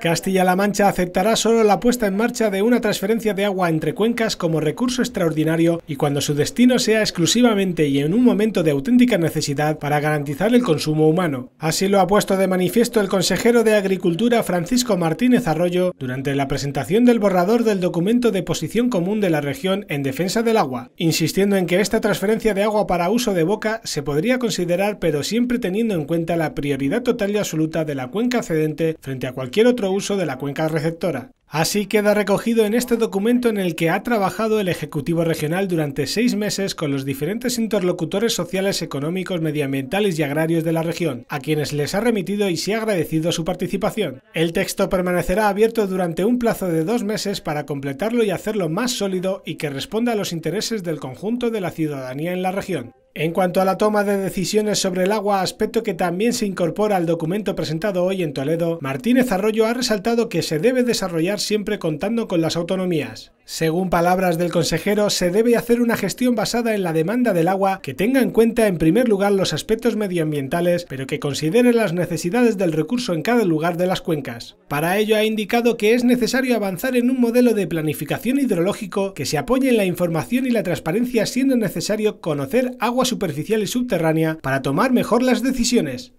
Castilla-La Mancha aceptará solo la puesta en marcha de una transferencia de agua entre cuencas como recurso extraordinario y cuando su destino sea exclusivamente y en un momento de auténtica necesidad para garantizar el consumo humano. Así lo ha puesto de manifiesto el consejero de Agricultura Francisco Martínez Arroyo durante la presentación del borrador del documento de posición común de la región en defensa del agua, insistiendo en que esta transferencia de agua para uso de boca se podría considerar pero siempre teniendo en cuenta la prioridad total y absoluta de la cuenca cedente frente a cualquier otro uso de la cuenca receptora. Así queda recogido en este documento en el que ha trabajado el Ejecutivo Regional durante seis meses con los diferentes interlocutores sociales, económicos, medioambientales y agrarios de la región, a quienes les ha remitido y se ha agradecido su participación. El texto permanecerá abierto durante un plazo de dos meses para completarlo y hacerlo más sólido y que responda a los intereses del conjunto de la ciudadanía en la región. En cuanto a la toma de decisiones sobre el agua, aspecto que también se incorpora al documento presentado hoy en Toledo, Martínez Arroyo ha resaltado que se debe desarrollar siempre contando con las autonomías. Según palabras del consejero, se debe hacer una gestión basada en la demanda del agua que tenga en cuenta en primer lugar los aspectos medioambientales, pero que considere las necesidades del recurso en cada lugar de las cuencas. Para ello ha indicado que es necesario avanzar en un modelo de planificación hidrológico que se apoye en la información y la transparencia siendo necesario conocer agua superficial y subterránea para tomar mejor las decisiones.